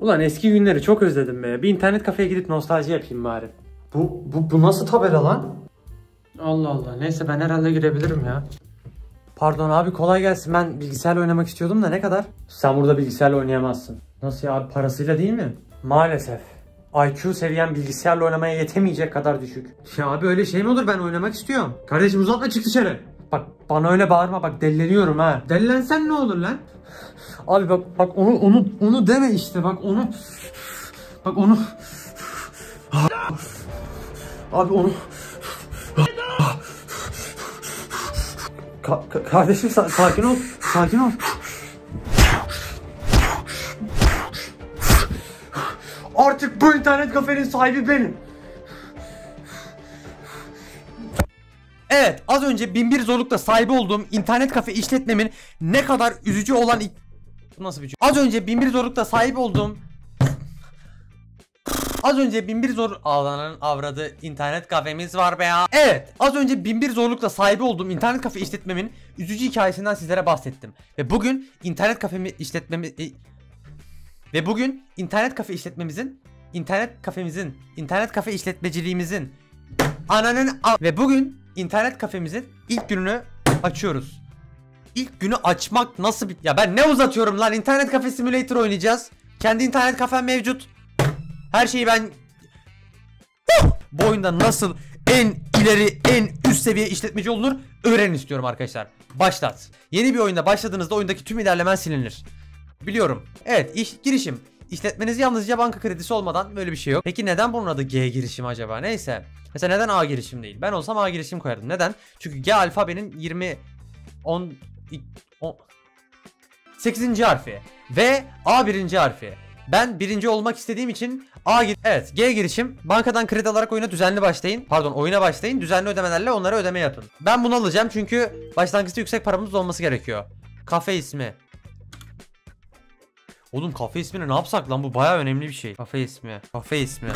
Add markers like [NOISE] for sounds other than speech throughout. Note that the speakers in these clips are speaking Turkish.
Ulan eski günleri çok özledim be. Bir internet kafeye gidip nostalji yapayım bari. Bu, bu, bu nasıl tabela lan? Allah Allah. Neyse ben herhalde girebilirim ya. Pardon abi kolay gelsin. Ben bilgisayarla oynamak istiyordum da ne kadar? Sen burada bilgisayarla oynayamazsın. Nasıl ya abi parasıyla değil mi? Maalesef. IQ seviyen bilgisayarla oynamaya yetemeyecek kadar düşük. Ya abi öyle şey mi olur ben oynamak istiyorum. Kardeşim uzatma çık dışarı. Bak bana öyle bağırma bak delleniyorum ha. Dellensen ne olur lan? Abi bak bak onu onu onu deme işte bak onu. Bak onu. Abi onu. Ka kardeşim sa sakin ol. Sakin ol. Artık bu internet kafenin sahibi benim. Evet az önce binbir zorlukta sahibi olduğum internet kafe işletmemin ne kadar üzücü olan... Nasıl bir Az önce binbir zorlukta sahip olduğum Az önce binbir zor alanın avradı internet kafemiz var be ya. Evet az önce binbir zorlukla sahibi olduğum internet kafe işletmemin üzücü hikayesinden sizlere bahsettim. Ve bugün internet kafemi işletmemi... Ve bugün internet kafe işletmemizin, internet kafemizin, internet kafe işletmeciliğimizin, ananın... Ve bugün internet kafemizin ilk gününü açıyoruz. İlk günü açmak nasıl bir... Ya ben ne uzatıyorum lan İnternet kafe simulator oynayacağız. Kendi internet kafem mevcut. Her şeyi ben... Bu oyunda nasıl en ileri en üst seviye işletmeci olunur öğren istiyorum arkadaşlar. Başlat. Yeni bir oyunda başladığınızda oyundaki tüm ilerlemen silinir. Biliyorum. Evet iş, girişim İşletmeniz yalnızca banka kredisi olmadan böyle bir şey yok. Peki neden bunun adı G girişim acaba? Neyse. Mesela neden A girişim değil? Ben olsam A girişim koyardım. Neden? Çünkü G alfabenin 20 10 10 8. harfi ve A birinci harfi. Ben birinci olmak istediğim için A evet G girişim bankadan kredi alarak oyuna düzenli başlayın. Pardon oyuna başlayın düzenli ödemelerle onlara ödeme yapın. Ben bunu alacağım çünkü başlangıçta yüksek paramız olması gerekiyor. Kafe ismi Oğlum kafe ismini ne yapsak lan bu baya önemli bir şey. Kafe ismi. Kafe ismi.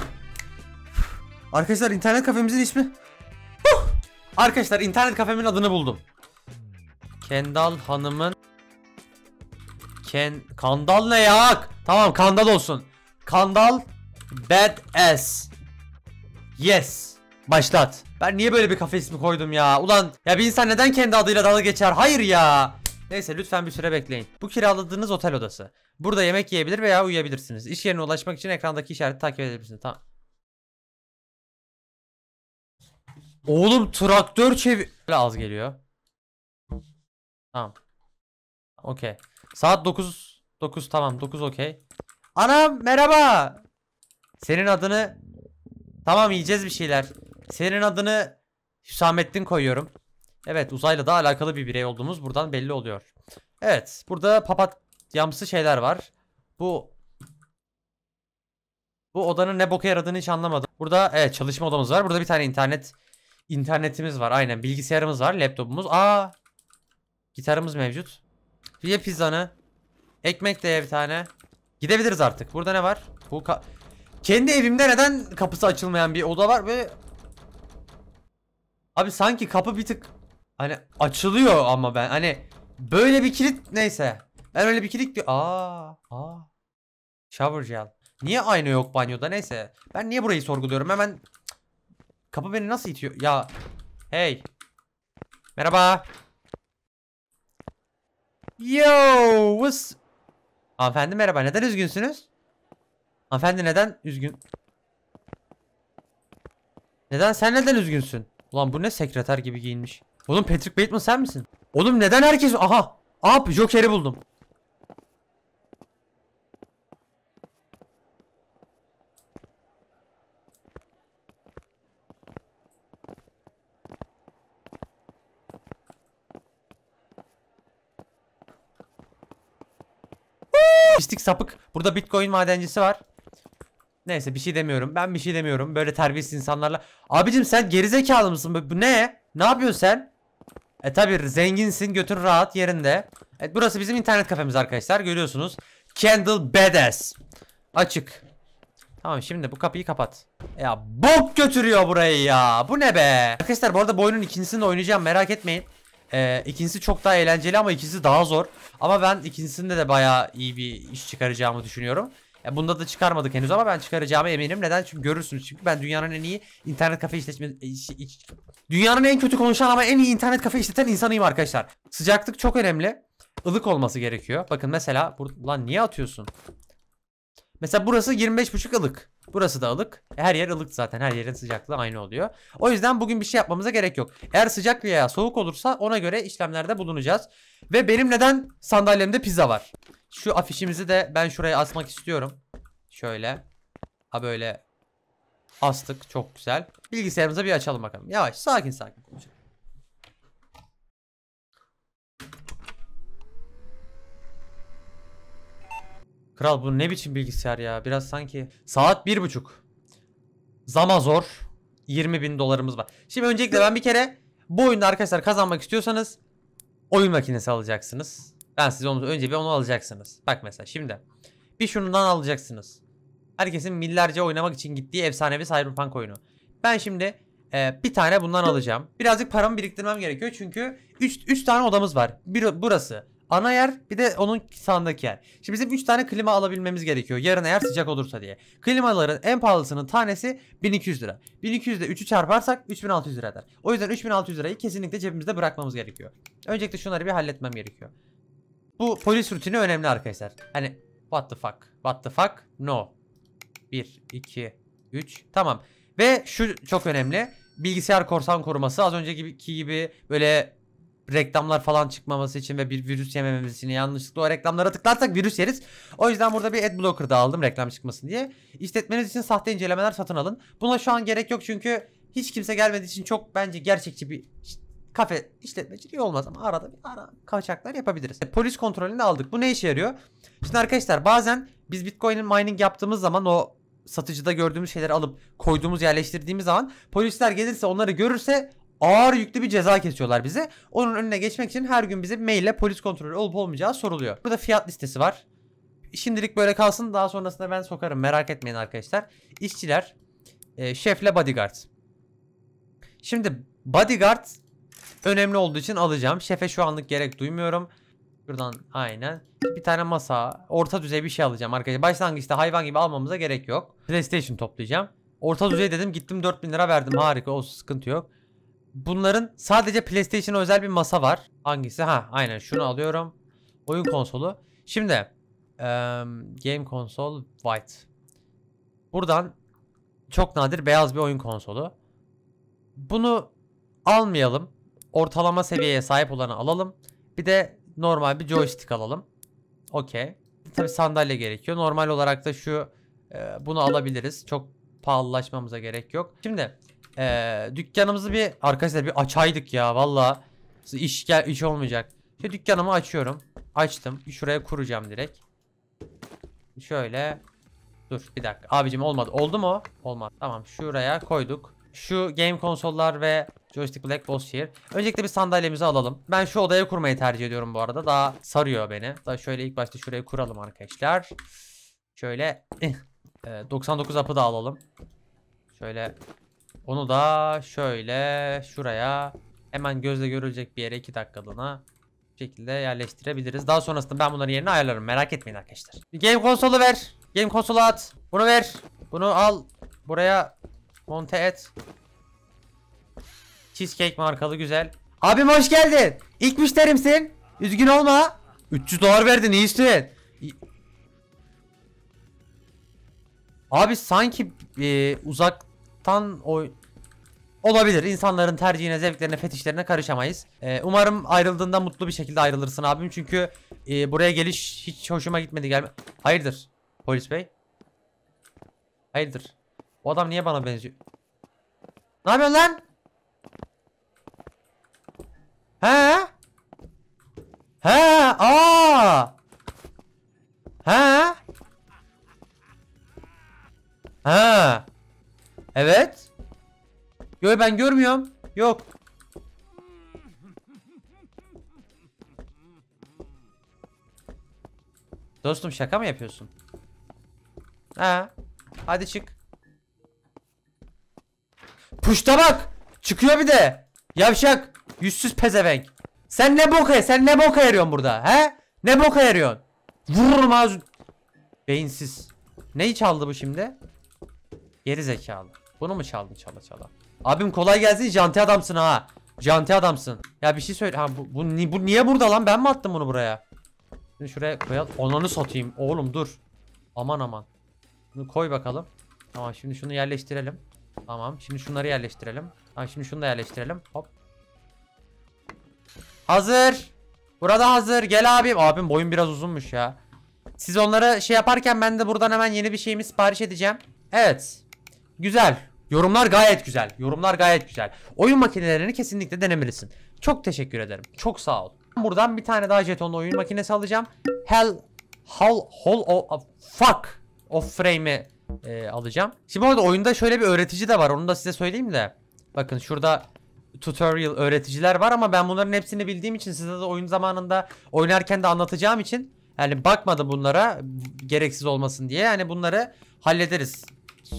Arkadaşlar internet kafemizin ismi. Arkadaşlar internet kafemin adını buldum. Kendal Hanım'ın Ken Kandal ne ya? Tamam Kandal olsun. Kandal Bad Ass. Yes. Başlat. Ben niye böyle bir kafe ismi koydum ya? Ulan ya bir insan neden kendi adıyla dalga geçer? Hayır ya. Neyse lütfen bir süre bekleyin. Bu kiraladığınız otel odası. Burada yemek yiyebilir veya uyuyabilirsiniz. İş yerine ulaşmak için ekrandaki işareti takip edebilirsiniz. Tamam. Oğlum traktör çevir... Az geliyor. Tamam. Okey. Saat 9. 9 tamam 9 okey. Anam merhaba. Senin adını... Tamam yiyeceğiz bir şeyler. Senin adını Hüsamettin koyuyorum. Evet uzayla da alakalı bir birey olduğumuz buradan belli oluyor. Evet burada papat yamsı şeyler var. Bu bu odanın ne boka yaradığını hiç anlamadım. Burada evet çalışma odamız var. Burada bir tane internet internetimiz var. Aynen bilgisayarımız var, laptopumuz. Aa! Gitarımız mevcut. Ye pizzanı. Ekmek de ye bir tane. Gidebiliriz artık. Burada ne var? Bu kendi evimde neden kapısı açılmayan bir oda var ve Abi sanki kapı bir tık Hani açılıyor ama ben hani böyle bir kilit neyse. Ben öyle bir kilit diyor. Aa, aa. Shower gel. Niye aynı yok banyoda neyse. Ben niye burayı sorguluyorum hemen. Kapı beni nasıl itiyor? Ya. Hey. Merhaba. Yo. What's... Hanımefendi merhaba. Neden üzgünsünüz? Hanımefendi neden üzgün? Neden sen neden üzgünsün? Ulan bu ne sekreter gibi giyinmiş. Oğlum Patrick Bateman sen misin? Oğlum neden herkes... Aha! Ap Joker'i buldum. Pislik sapık. Burada Bitcoin madencisi var. Neyse bir şey demiyorum. Ben bir şey demiyorum. Böyle terbiyesiz insanlarla. Abicim sen gerizekalı mısın? Bu ne? Ne yapıyorsun sen? E tabi zenginsin götür rahat yerinde. E burası bizim internet kafemiz arkadaşlar görüyorsunuz. Candle Badass. Açık. Tamam şimdi bu kapıyı kapat. Ya bok götürüyor burayı ya. Bu ne be? Arkadaşlar bu arada bu ikincisini de oynayacağım merak etmeyin. Ee, ikincisi çok daha eğlenceli ama ikincisi daha zor. Ama ben ikincisinde de baya iyi bir iş çıkaracağımı düşünüyorum. Ya bunda da çıkarmadık henüz ama ben çıkaracağımı eminim. Neden? Çünkü görürsünüz. Çünkü ben dünyanın en iyi internet kafe işletme e, dünyanın en kötü konuşan ama en iyi internet kafe işleten insanıyım arkadaşlar. Sıcaklık çok önemli. Ilık olması gerekiyor. Bakın mesela lan niye atıyorsun? Mesela burası 25.5 ılık. Burası da ılık. E, her yer ılık zaten. Her yerin sıcaklığı aynı oluyor. O yüzden bugün bir şey yapmamıza gerek yok. Eğer sıcak veya soğuk olursa ona göre işlemlerde bulunacağız. Ve benim neden sandalyemde pizza var? Şu afişimizi de ben şuraya asmak istiyorum. Şöyle. Ha böyle astık. Çok güzel. Bilgisayarımıza bir açalım bakalım. Yavaş sakin sakin konuşalım. Kral bu ne biçim bilgisayar ya? Biraz sanki saat bir buçuk. Zama zor. 20 bin dolarımız var. Şimdi öncelikle ben bir kere bu oyunda arkadaşlar kazanmak istiyorsanız oyun makinesi alacaksınız. Ben size onu önce bir onu alacaksınız. Bak mesela şimdi. Bir şundan alacaksınız. Herkesin millerce oynamak için gittiği efsanevi Cyberpunk oyunu. Ben şimdi e, bir tane bundan alacağım. Birazcık paramı biriktirmem gerekiyor çünkü 3 tane odamız var. Bir, burası. Ana yer bir de onun sağındaki yer. Şimdi bizim 3 tane klima alabilmemiz gerekiyor. Yarın eğer sıcak olursa diye. Klimaların en pahalısının tanesi 1200 lira. 1200 ile 3'ü çarparsak 3600 lira eder. O yüzden 3600 lirayı kesinlikle cebimizde bırakmamız gerekiyor. Öncelikle şunları bir halletmem gerekiyor. Bu polis rutini önemli arkadaşlar. Hani what the fuck? What the fuck? No. 1, 2, 3. Tamam. Ve şu çok önemli. Bilgisayar korsan koruması. Az önceki gibi böyle reklamlar falan çıkmaması için ve bir virüs yemememiz için yanlışlıkla o reklamlara tıklarsak virüs yeriz. O yüzden burada bir ad blocker da aldım reklam çıkmasın diye. İşletmeniz için sahte incelemeler satın alın. Buna şu an gerek yok çünkü hiç kimse gelmediği için çok bence gerçekçi bir kafe işletmeciliği olmaz ama arada bir ara kaçaklar yapabiliriz. E, polis kontrolünü aldık. Bu ne işe yarıyor? Şimdi arkadaşlar bazen biz Bitcoin'in mining yaptığımız zaman o satıcıda gördüğümüz şeyleri alıp koyduğumuz yerleştirdiğimiz zaman polisler gelirse onları görürse ağır yüklü bir ceza kesiyorlar bize. Onun önüne geçmek için her gün bize maille polis kontrolü olup olmayacağı soruluyor. Burada fiyat listesi var. Şimdilik böyle kalsın daha sonrasında ben sokarım merak etmeyin arkadaşlar. İşçiler, e, şefle bodyguard. Şimdi bodyguard Önemli olduğu için alacağım. Şefe şu anlık gerek duymuyorum. Buradan aynen. Bir tane masa, orta düzey bir şey alacağım arkadaşlar. Başlangıçta hayvan gibi almamıza gerek yok. PlayStation toplayacağım. Orta düzey dedim gittim 4000 lira verdim harika o sıkıntı yok. Bunların sadece PlayStation'a özel bir masa var. Hangisi? Ha aynen şunu alıyorum. Oyun konsolu. Şimdi um, Game konsol White. Buradan çok nadir beyaz bir oyun konsolu. Bunu almayalım ortalama seviyeye sahip olanı alalım. Bir de normal bir joystick alalım. Okey. Tabi sandalye gerekiyor. Normal olarak da şu e, bunu alabiliriz. Çok pahalılaşmamıza gerek yok. Şimdi e, dükkanımızı bir arkadaşlar bir açaydık ya valla. İş, iş olmayacak. Şu dükkanımı açıyorum. Açtım. Şuraya kuracağım direkt. Şöyle. Dur bir dakika. Abicim olmadı. Oldu mu? Olmadı. Tamam şuraya koyduk. Şu game konsollar ve Joystick Black Boss Chair. Öncelikle bir sandalyemizi alalım. Ben şu odaya kurmayı tercih ediyorum bu arada. Daha sarıyor beni. Daha şöyle ilk başta şurayı kuralım arkadaşlar. Şöyle 99 eh, eh, apı da alalım. Şöyle onu da şöyle şuraya hemen gözle görülecek bir yere 2 dakikalığına bu şekilde yerleştirebiliriz. Daha sonrasında ben bunların yerini ayarlarım. Merak etmeyin arkadaşlar. Game konsolu ver. Game konsolu at. Bunu ver. Bunu al. Buraya monte et. Cheesecake markalı güzel. Abim hoş geldin. İlk müşterimsin. Üzgün olma. 300 dolar verdin. ne istiyorsun? Abi sanki e, uzaktan o olabilir. İnsanların tercihine, zevklerine, fetişlerine karışamayız. E, umarım ayrıldığında mutlu bir şekilde ayrılırsın abim. Çünkü e, buraya geliş hiç hoşuma gitmedi gelme. Hayırdır polis bey? Hayırdır? Bu adam niye bana benziyor? Ne yapıyorsun lan? He? He? Aa! He? Ha. Evet. Yo ben görmüyorum. Yok. Dostum şaka mı yapıyorsun? Ha. Hadi çık. Puşta bak. Çıkıyor bir de. Yavşak. Yüzsüz pezevenk. Sen ne boka sen ne boka yarıyorsun burada he? Ne boka yarıyorsun? Vururum az. Beyinsiz. Neyi çaldı bu şimdi? Geri zekalı. Bunu mu çaldın çala çala? Abim kolay gelsin janti adamsın ha. Janti adamsın. Ya bir şey söyle. Ha bu, bu, bu niye burada lan? Ben mi attım bunu buraya? Şimdi şuraya koyalım. Onanı satayım. Oğlum dur. Aman aman. Bunu koy bakalım. Tamam şimdi şunu yerleştirelim. Tamam şimdi şunları yerleştirelim. Tamam şimdi şunu da yerleştirelim. Hop Hazır. Burada hazır. Gel abim. Abim boyun biraz uzunmuş ya. Siz onları şey yaparken ben de buradan hemen yeni bir şeyimi sipariş edeceğim. Evet. Güzel. Yorumlar gayet güzel. Yorumlar gayet güzel. Oyun makinelerini kesinlikle denemelisin. Çok teşekkür ederim. Çok sağ ol. Buradan bir tane daha jetonlu oyun makinesi alacağım. Hell Hall Hall of Fuck off Frame'i e, alacağım. Şimdi orada oyunda şöyle bir öğretici de var. Onu da size söyleyeyim de. Bakın şurada tutorial öğreticiler var ama ben bunların hepsini bildiğim için size de oyun zamanında oynarken de anlatacağım için yani bakmadım bunlara gereksiz olmasın diye. Yani bunları hallederiz.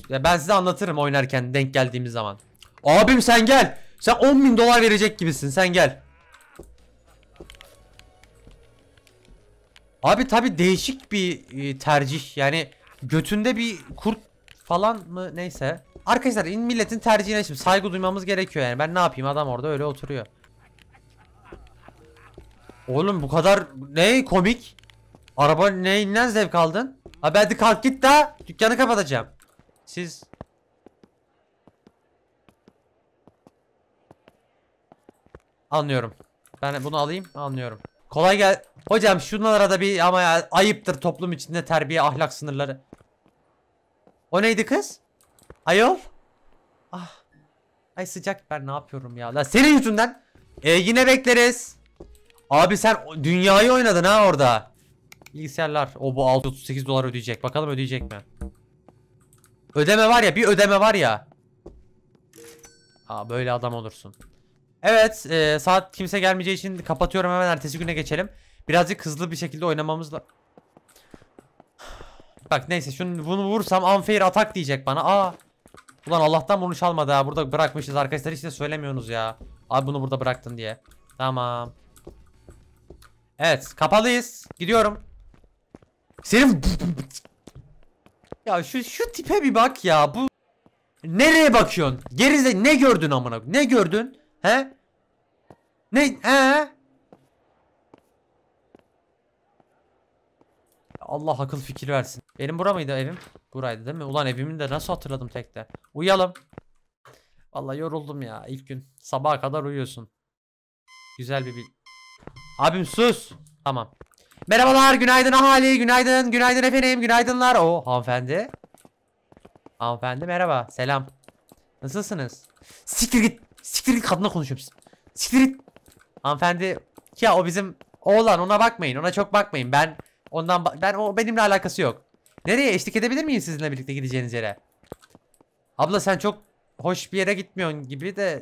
ben size anlatırım oynarken denk geldiğimiz zaman. Abim sen gel. Sen 10 bin dolar verecek gibisin. Sen gel. Abi tabi değişik bir e, tercih. Yani götünde bir kurt falan mı neyse. Arkadaşlar milletin tercihine şimdi saygı duymamız gerekiyor yani. Ben ne yapayım adam orada öyle oturuyor. Oğlum bu kadar ne komik. Araba neyinden zevk aldın? Abi hadi kalk git de, Dükkanı kapatacağım. Siz Anlıyorum. Ben bunu alayım anlıyorum. Kolay gel. Hocam şunlara da bir ama ya, ayıptır toplum içinde terbiye ahlak sınırları. O neydi kız? Ayol. Ah. Ay sıcak ben ne yapıyorum ya. Lan senin yüzünden. E yine bekleriz. Abi sen dünyayı oynadın ha orada. Bilgisayarlar. O bu 638 dolar ödeyecek. Bakalım ödeyecek mi? Ödeme var ya bir ödeme var ya. Aa böyle adam olursun. Evet e, saat kimse gelmeyeceği için kapatıyorum hemen ertesi güne geçelim. Birazcık hızlı bir şekilde oynamamız lazım. Bak neyse şunu bunu vursam unfair atak diyecek bana. Aa. Ulan Allah'tan bunu çalmadı ha. Burada bırakmışız arkadaşlar. Hiç de söylemiyorsunuz ya. Abi bunu burada bıraktın diye. Tamam. Evet kapalıyız. Gidiyorum. Senin Ya şu şu tipe bir bak ya. Bu nereye bakıyorsun? Gerize ne gördün amına? Ne gördün? He? Ne? He? Allah akıl fikir versin. Benim bura mıydı evim? Buraydı değil mi? Ulan evimi de nasıl hatırladım tekte? Uyalım. Vallahi yoruldum ya ilk gün. Sabaha kadar uyuyorsun. Güzel bir bil. Abim sus. Tamam. Merhabalar, günaydın ahali, günaydın, günaydın efendim, günaydınlar. O hanımefendi. Hanımefendi merhaba, selam. Nasılsınız? Siktir git, siktir git kadına konuşuyorum. Siktir git. Hanımefendi, ya o bizim oğlan ona bakmayın, ona çok bakmayın. Ben ondan ben o benimle alakası yok. Nereye eşlik edebilir miyim sizinle birlikte gideceğiniz yere? Abla sen çok hoş bir yere gitmiyorsun gibi de.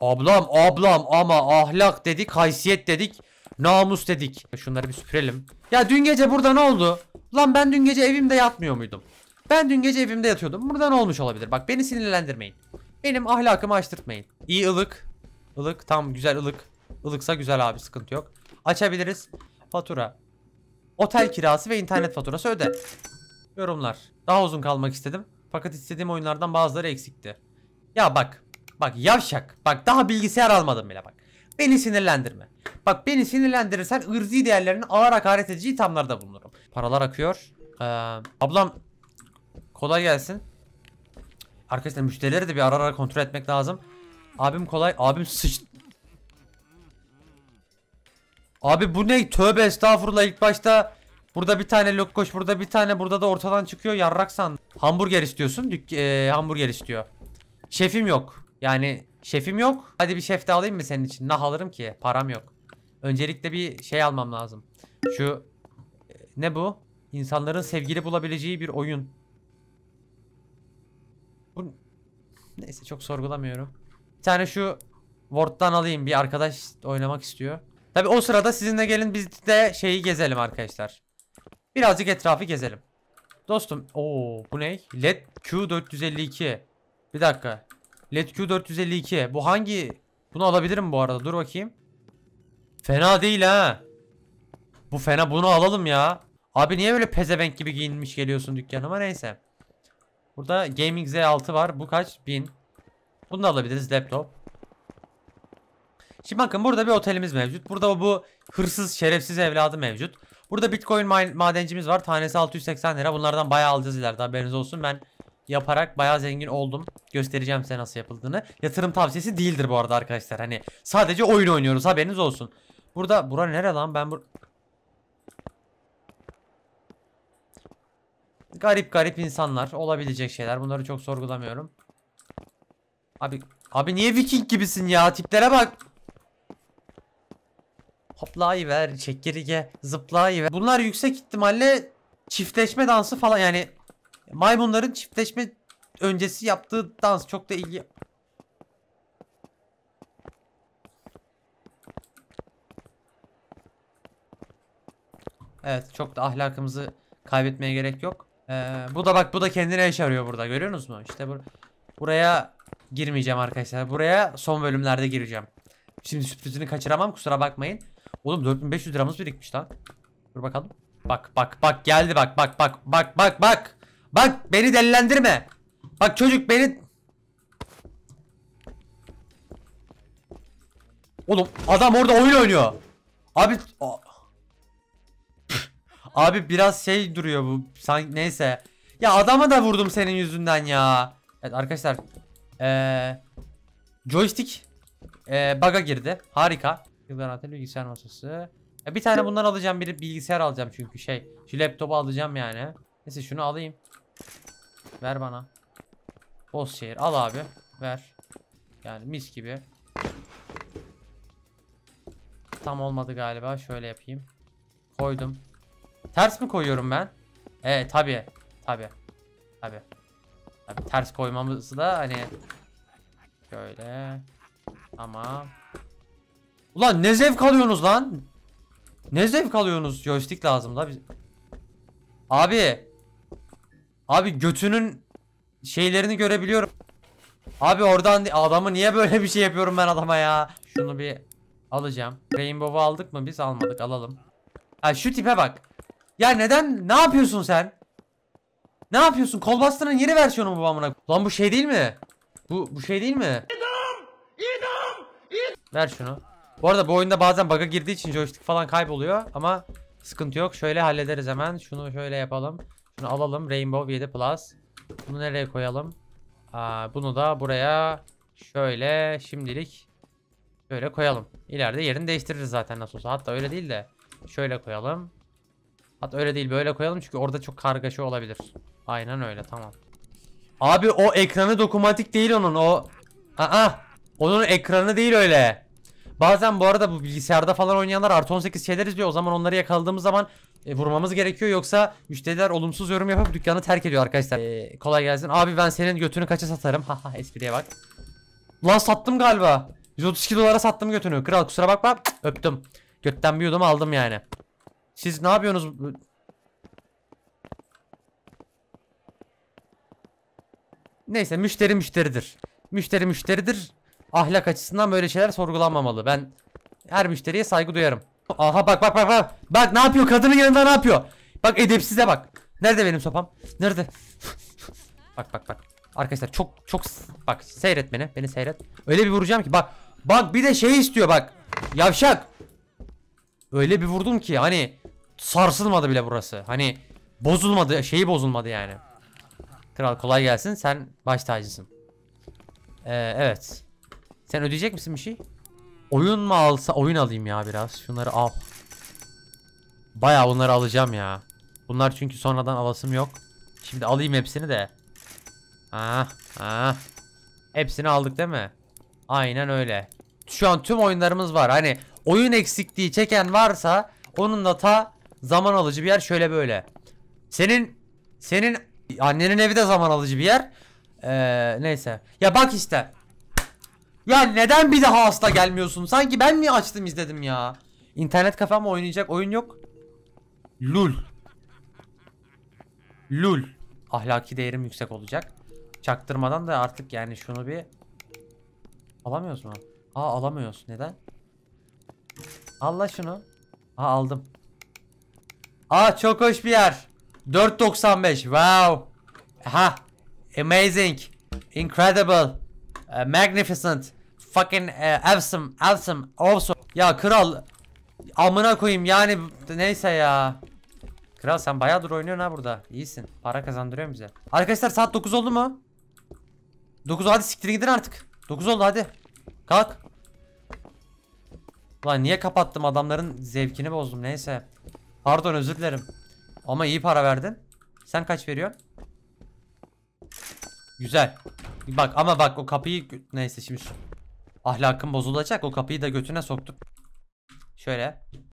Ablam ablam ama ahlak dedik, haysiyet dedik, namus dedik. Şunları bir süpürelim. Ya dün gece burada ne oldu? Lan ben dün gece evimde yatmıyor muydum? Ben dün gece evimde yatıyordum. Burada ne olmuş olabilir? Bak beni sinirlendirmeyin. Benim ahlakımı açtırtmayın. İyi ılık. Ilık tam güzel ılık. Ilıksa güzel abi sıkıntı yok. Açabiliriz. Fatura. Otel kirası ve internet faturası öde. Yorumlar. Daha uzun kalmak istedim. Fakat istediğim oyunlardan bazıları eksikti. Ya bak. Bak yavşak. Bak daha bilgisayar almadım bile bak. Beni sinirlendirme. Bak beni sinirlendirirsen ırzi değerlerini ağır hakaret edici ithamlarda bulunurum. Paralar akıyor. Ee, ablam kolay gelsin. Arkadaşlar müşterileri de bir ara ara kontrol etmek lazım. Abim kolay. Abim sıç... Abi bu ne? Tövbe estağfurullah ilk başta burada bir tane lokkoş, burada bir tane, burada da ortadan çıkıyor. Yarrak sandım. Hamburger istiyorsun. Dük e, hamburger istiyor. Şefim yok. Yani şefim yok. Hadi bir şef de alayım mı senin için? Nah alırım ki. Param yok. Öncelikle bir şey almam lazım. Şu e, ne bu? İnsanların sevgili bulabileceği bir oyun. Bu neyse çok sorgulamıyorum. Bir tane şu Word'dan alayım. Bir arkadaş oynamak istiyor. Tabi o sırada sizinle gelin biz de şeyi gezelim arkadaşlar. Birazcık etrafı gezelim. Dostum o bu ne? LED Q452. Bir dakika. LED Q452. Bu hangi? Bunu alabilirim bu arada. Dur bakayım. Fena değil ha. Bu fena bunu alalım ya. Abi niye böyle pezevenk gibi giyinmiş geliyorsun dükkanıma neyse. Burada Gaming Z6 var. Bu kaç? 1000. Bunu da alabiliriz laptop. Şimdi bakın burada bir otelimiz mevcut. Burada bu hırsız şerefsiz evladı mevcut. Burada bitcoin madencimiz var. Tanesi 680 lira. Bunlardan bayağı alacağız ileride haberiniz olsun. Ben yaparak bayağı zengin oldum. Göstereceğim size nasıl yapıldığını. Yatırım tavsiyesi değildir bu arada arkadaşlar. Hani sadece oyun oynuyoruz haberiniz olsun. Burada bura nere lan ben bu Garip garip insanlar olabilecek şeyler. Bunları çok sorgulamıyorum. Abi abi niye viking gibisin ya? Tiplere bak hoplayıver, çekirge, zıplayıver. Bunlar yüksek ihtimalle çiftleşme dansı falan yani maymunların çiftleşme öncesi yaptığı dans çok da ilgi Evet çok da ahlakımızı kaybetmeye gerek yok. Ee, bu da bak bu da kendine iş arıyor burada görüyorsunuz mu? İşte bur buraya girmeyeceğim arkadaşlar. Buraya son bölümlerde gireceğim. Şimdi sürprizini kaçıramam kusura bakmayın. Oğlum 4500 liramız birikmiş lan. Dur bakalım. Bak bak bak geldi bak bak bak bak bak bak. Bak beni delilendirme. Bak çocuk beni... Oğlum adam orada oyun oynuyor. Abi... [LAUGHS] Abi biraz şey duruyor bu. Sanki neyse. Ya adama da vurdum senin yüzünden ya. Evet arkadaşlar. Ee, joystick. Ee, bug'a girdi. Harika. Yıllar anahtarı bilgisayar masası. Ya bir tane bundan alacağım. Bir bilgisayar alacağım çünkü şey. Şu laptopu alacağım yani. Neyse şunu alayım. Ver bana. Boz şehir. Al abi. Ver. Yani mis gibi. Tam olmadı galiba. Şöyle yapayım. Koydum. Ters mi koyuyorum ben? Ee tabi. Tabi. Tabi. Tabi ters koymamızı da hani. Şöyle. Tamam. Ulan ne zevk alıyorsunuz lan? Ne zevk alıyorsunuz? Joystick lazım da. Abi. Abi götünün şeylerini görebiliyorum. Abi oradan adamı niye böyle bir şey yapıyorum ben adama ya? Şunu bir alacağım. Rainbow'u aldık mı? Biz almadık. Alalım. Ha şu tipe bak. Ya neden? Ne yapıyorsun sen? Ne yapıyorsun? Kolbastının yeni versiyonu bu amına. Lan bu şey değil mi? Bu bu şey değil mi? İdam! İdam! İd Ver şunu. Bu arada bu oyunda bazen bug'a girdiği için joystick falan kayboluyor ama sıkıntı yok. Şöyle hallederiz hemen. Şunu şöyle yapalım. Şunu alalım. Rainbow 7 Plus. Bunu nereye koyalım? Aa, bunu da buraya şöyle şimdilik şöyle koyalım. İleride yerini değiştiririz zaten nasıl olsa. Hatta öyle değil de şöyle koyalım. Hatta öyle değil böyle koyalım çünkü orada çok kargaşa olabilir. Aynen öyle tamam. Abi o ekranı dokunmatik değil onun o. Aa onun ekranı değil öyle. Bazen bu arada bu bilgisayarda falan oynayanlar artı 18 şeyler izliyor. O zaman onları yakaladığımız zaman e, vurmamız gerekiyor. Yoksa müşteriler olumsuz yorum yapıp dükkanı terk ediyor arkadaşlar. E, kolay gelsin. Abi ben senin götünü kaça satarım? Haha espriye bak. Lan sattım galiba. 132 dolara sattım götünü. Kral kusura bakma. Öptüm. Götten bir yudum aldım yani. Siz ne yapıyorsunuz? Neyse müşteri müşteridir. Müşteri müşteridir ahlak açısından böyle şeyler sorgulanmamalı. Ben her müşteriye saygı duyarım. Aha bak bak bak bak. Bak ne yapıyor? Kadının yanında ne yapıyor? Bak edepsize bak. Nerede benim sopam? Nerede? bak bak bak. Arkadaşlar çok çok bak seyret beni. Beni seyret. Öyle bir vuracağım ki bak. Bak bir de şey istiyor bak. Yavşak. Öyle bir vurdum ki hani sarsılmadı bile burası. Hani bozulmadı, şeyi bozulmadı yani. Kral kolay gelsin. Sen baş tacısın. Ee, evet. Sen ödeyecek misin bir şey? Oyun mu alsa oyun alayım ya biraz. Şunları al. Baya bunları alacağım ya. Bunlar çünkü sonradan alasım yok. Şimdi alayım hepsini de. Ah ah. Hepsini aldık değil mi? Aynen öyle. Şu an tüm oyunlarımız var. Hani oyun eksikliği çeken varsa onun da ta zaman alıcı bir yer şöyle böyle. Senin senin annenin evi de zaman alıcı bir yer. Ee, neyse. Ya bak işte. Ya neden bir daha hasta gelmiyorsun? Sanki ben mi açtım izledim ya? İnternet kafam oynayacak oyun yok. Lul. Lul. Ahlaki değerim yüksek olacak. Çaktırmadan da artık yani şunu bir alamıyoruz mu? Aa alamıyoruz. Neden? Allah şunu. Aa aldım. Aa çok hoş bir yer. 4.95. Wow. Ha. Amazing. Incredible. Uh, magnificent fucking e, awesome, awesome, also. Ya kral, amına koyayım yani neyse ya. Kral sen bayağıdır oynuyorsun ha burada. İyisin. Para kazandırıyor bize. Arkadaşlar saat 9 oldu mu? 9 hadi siktir gidin artık. 9 oldu hadi. Kalk. Lan niye kapattım adamların zevkini bozdum neyse. Pardon özür dilerim. Ama iyi para verdin. Sen kaç veriyorsun? Güzel. Bak ama bak o kapıyı neyse şimdi Ahlakın bozulacak. O kapıyı da götüne soktuk. Şöyle.